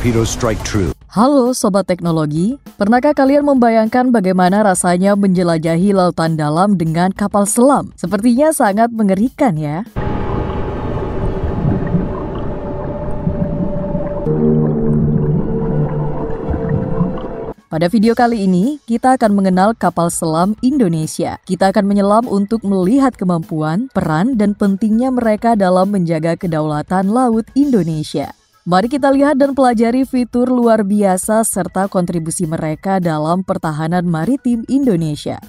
torpedo strike true. Halo Sobat Teknologi, pernahkah kalian membayangkan bagaimana rasanya menjelajahi lautan dalam dengan kapal selam? Sepertinya sangat mengerikan ya. Pada video kali ini, kita akan mengenal kapal selam Indonesia. Kita akan menyelam untuk melihat kemampuan, peran, dan pentingnya mereka dalam menjaga kedaulatan laut Indonesia. Mari kita lihat dan pelajari fitur luar biasa serta kontribusi mereka dalam pertahanan maritim Indonesia.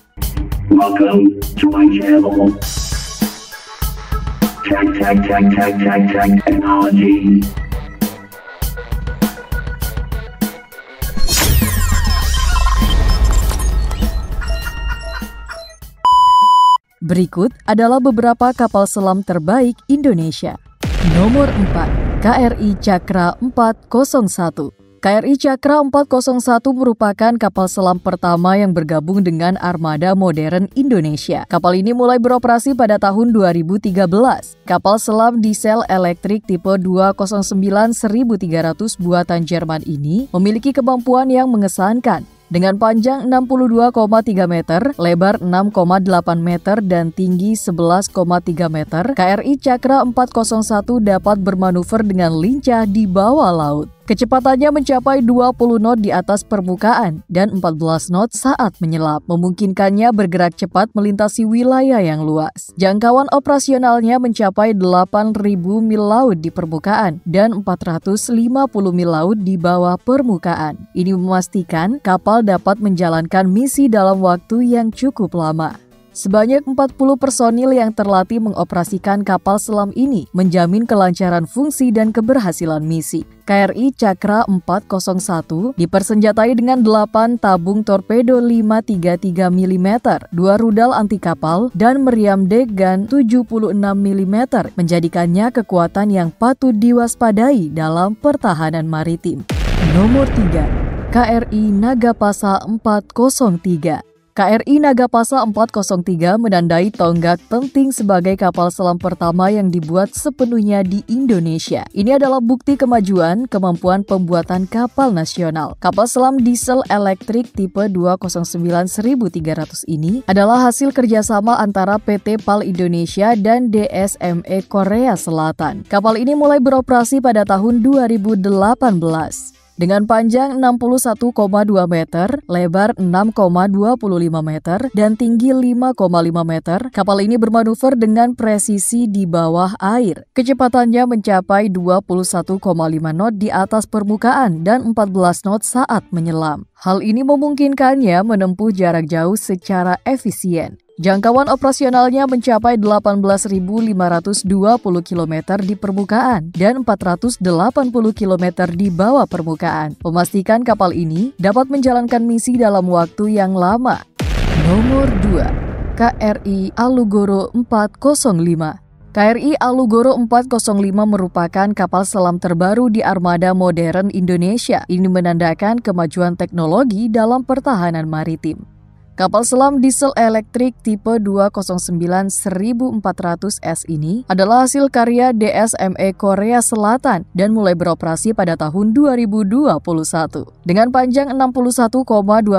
Berikut adalah beberapa kapal selam terbaik Indonesia. Nomor 4 KRI Cakra 401 KRI Cakra 401 merupakan kapal selam pertama yang bergabung dengan Armada Modern Indonesia. Kapal ini mulai beroperasi pada tahun 2013. Kapal selam diesel elektrik tipe 209-1300 buatan Jerman ini memiliki kemampuan yang mengesankan, dengan panjang 62,3 meter, lebar 6,8 meter, dan tinggi 11,3 meter, KRI Cakra 401 dapat bermanuver dengan lincah di bawah laut. Kecepatannya mencapai 20 knot di atas permukaan dan 14 knot saat menyelap, memungkinkannya bergerak cepat melintasi wilayah yang luas. Jangkauan operasionalnya mencapai 8.000 mil laut di permukaan dan 450 mil laut di bawah permukaan. Ini memastikan kapal dapat menjalankan misi dalam waktu yang cukup lama. Sebanyak 40 personil yang terlatih mengoperasikan kapal selam ini menjamin kelancaran fungsi dan keberhasilan misi. KRI Cakra 401 dipersenjatai dengan 8 tabung torpedo 533 mm, 2 rudal anti kapal, dan meriam degan 76 mm, menjadikannya kekuatan yang patut diwaspadai dalam pertahanan maritim. Nomor 3 KRI Nagapasa 403 KRI Nagapasa 403 menandai tonggak penting sebagai kapal selam pertama yang dibuat sepenuhnya di Indonesia. Ini adalah bukti kemajuan kemampuan pembuatan kapal nasional. Kapal selam diesel elektrik tipe 209-1300 ini adalah hasil kerjasama antara PT PAL Indonesia dan DSME Korea Selatan. Kapal ini mulai beroperasi pada tahun 2018. Dengan panjang 61,2 meter, lebar 6,25 meter, dan tinggi 5,5 meter, kapal ini bermanuver dengan presisi di bawah air. Kecepatannya mencapai 21,5 knot di atas permukaan dan 14 knot saat menyelam. Hal ini memungkinkannya menempuh jarak jauh secara efisien. Jangkauan operasionalnya mencapai 18.520 km di permukaan dan 480 km di bawah permukaan. Memastikan kapal ini dapat menjalankan misi dalam waktu yang lama. Nomor 2. KRI Alugoro 405 KRI Alugoro 405 merupakan kapal selam terbaru di armada modern Indonesia. Ini menandakan kemajuan teknologi dalam pertahanan maritim. Kapal selam diesel elektrik tipe 209-1400 S ini adalah hasil karya DSME Korea Selatan dan mulai beroperasi pada tahun 2021. Dengan panjang 61,2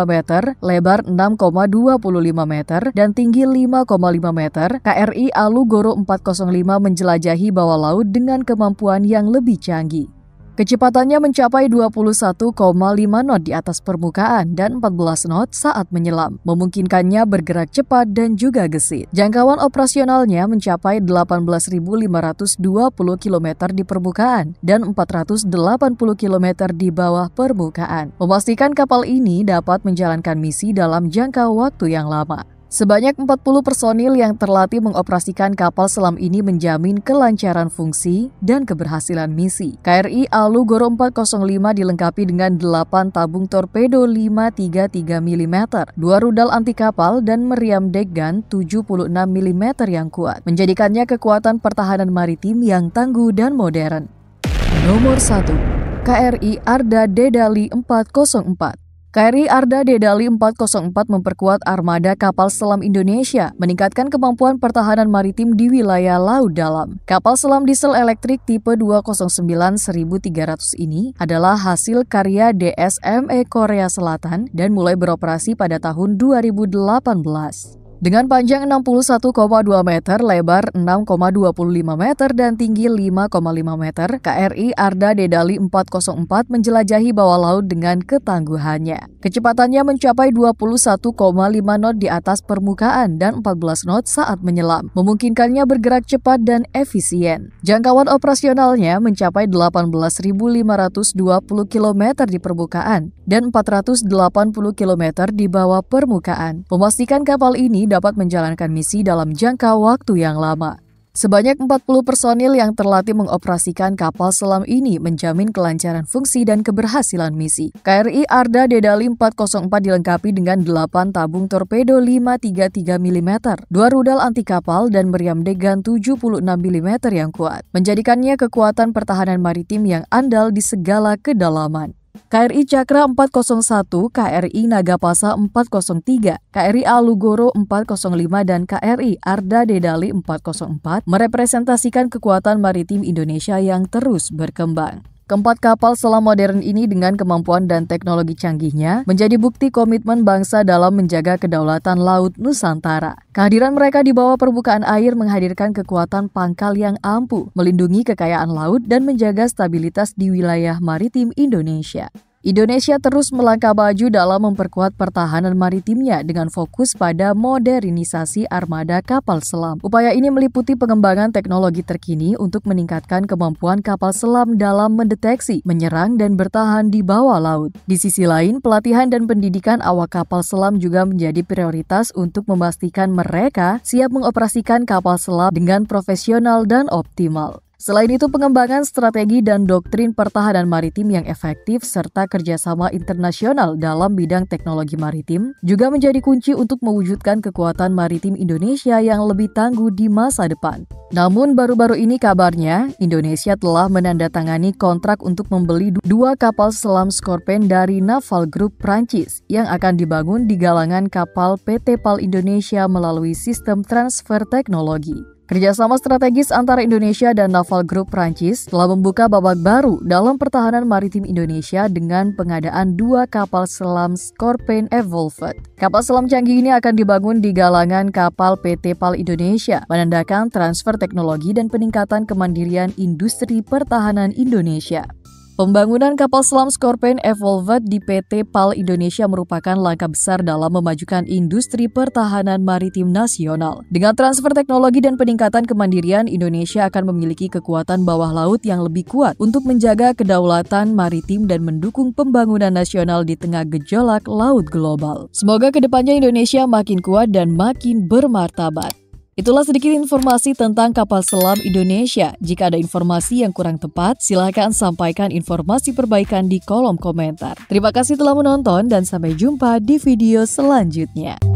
meter, lebar 6,25 meter, dan tinggi 5,5 meter, KRI Alugoro 405 menjelajahi bawah laut dengan kemampuan yang lebih canggih. Kecepatannya mencapai 21,5 knot di atas permukaan dan 14 knot saat menyelam, memungkinkannya bergerak cepat dan juga gesit. Jangkauan operasionalnya mencapai 18.520 km di permukaan dan 480 km di bawah permukaan. Memastikan kapal ini dapat menjalankan misi dalam jangka waktu yang lama. Sebanyak 40 personil yang terlatih mengoperasikan kapal selam ini menjamin kelancaran fungsi dan keberhasilan misi. KRI Alu Goro 405 dilengkapi dengan 8 tabung torpedo 533 mm, 2 rudal anti kapal dan meriam deck gun 76 mm yang kuat, menjadikannya kekuatan pertahanan maritim yang tangguh dan modern. Nomor 1. KRI Arda Dedali 404 KRI Arda Dedali 404 memperkuat armada kapal selam Indonesia, meningkatkan kemampuan pertahanan maritim di wilayah laut dalam. Kapal selam diesel elektrik tipe 209-1300 ini adalah hasil karya DSME Korea Selatan dan mulai beroperasi pada tahun 2018. Dengan panjang 61,2 meter, lebar 6,25 meter, dan tinggi 5,5 meter, KRI Arda Dedali 404 menjelajahi bawah laut dengan ketangguhannya. Kecepatannya mencapai 21,5 knot di atas permukaan dan 14 knot saat menyelam, memungkinkannya bergerak cepat dan efisien. Jangkauan operasionalnya mencapai 18.520 km di permukaan dan 480 km di bawah permukaan. Memastikan kapal ini dapat menjalankan misi dalam jangka waktu yang lama. Sebanyak 40 personil yang terlatih mengoperasikan kapal selam ini menjamin kelancaran fungsi dan keberhasilan misi. KRI Arda Dedali 404 dilengkapi dengan 8 tabung torpedo 533 mm, 2 rudal anti kapal dan meriam degan 76 mm yang kuat, menjadikannya kekuatan pertahanan maritim yang andal di segala kedalaman. KRI Cakra 401, KRI Nagapasa 403, KRI Alugoro 405 dan KRI Arda Dedali 404 merepresentasikan kekuatan maritim Indonesia yang terus berkembang. Keempat kapal selam modern ini dengan kemampuan dan teknologi canggihnya menjadi bukti komitmen bangsa dalam menjaga kedaulatan laut Nusantara. Kehadiran mereka di bawah permukaan air menghadirkan kekuatan pangkal yang ampuh, melindungi kekayaan laut dan menjaga stabilitas di wilayah maritim Indonesia. Indonesia terus melangkah maju dalam memperkuat pertahanan maritimnya dengan fokus pada modernisasi armada kapal selam. Upaya ini meliputi pengembangan teknologi terkini untuk meningkatkan kemampuan kapal selam dalam mendeteksi, menyerang, dan bertahan di bawah laut. Di sisi lain, pelatihan dan pendidikan awak kapal selam juga menjadi prioritas untuk memastikan mereka siap mengoperasikan kapal selam dengan profesional dan optimal. Selain itu, pengembangan strategi dan doktrin pertahanan maritim yang efektif serta kerjasama internasional dalam bidang teknologi maritim juga menjadi kunci untuk mewujudkan kekuatan maritim Indonesia yang lebih tangguh di masa depan. Namun, baru-baru ini kabarnya, Indonesia telah menandatangani kontrak untuk membeli dua kapal selam Scorpion dari Naval Group Prancis yang akan dibangun di galangan kapal PT PAL Indonesia melalui sistem transfer teknologi. Kerjasama strategis antara Indonesia dan Naval Group Prancis telah membuka babak baru dalam pertahanan maritim Indonesia dengan pengadaan dua kapal selam Scorpion Evolved. Kapal selam canggih ini akan dibangun di galangan kapal PT PAL Indonesia, menandakan transfer teknologi dan peningkatan kemandirian industri pertahanan Indonesia. Pembangunan kapal selam Scorpion Evolved di PT PAL Indonesia merupakan langkah besar dalam memajukan industri pertahanan maritim nasional. Dengan transfer teknologi dan peningkatan kemandirian, Indonesia akan memiliki kekuatan bawah laut yang lebih kuat untuk menjaga kedaulatan maritim dan mendukung pembangunan nasional di tengah gejolak laut global. Semoga kedepannya Indonesia makin kuat dan makin bermartabat. Itulah sedikit informasi tentang kapal selam Indonesia. Jika ada informasi yang kurang tepat, silakan sampaikan informasi perbaikan di kolom komentar. Terima kasih telah menonton dan sampai jumpa di video selanjutnya.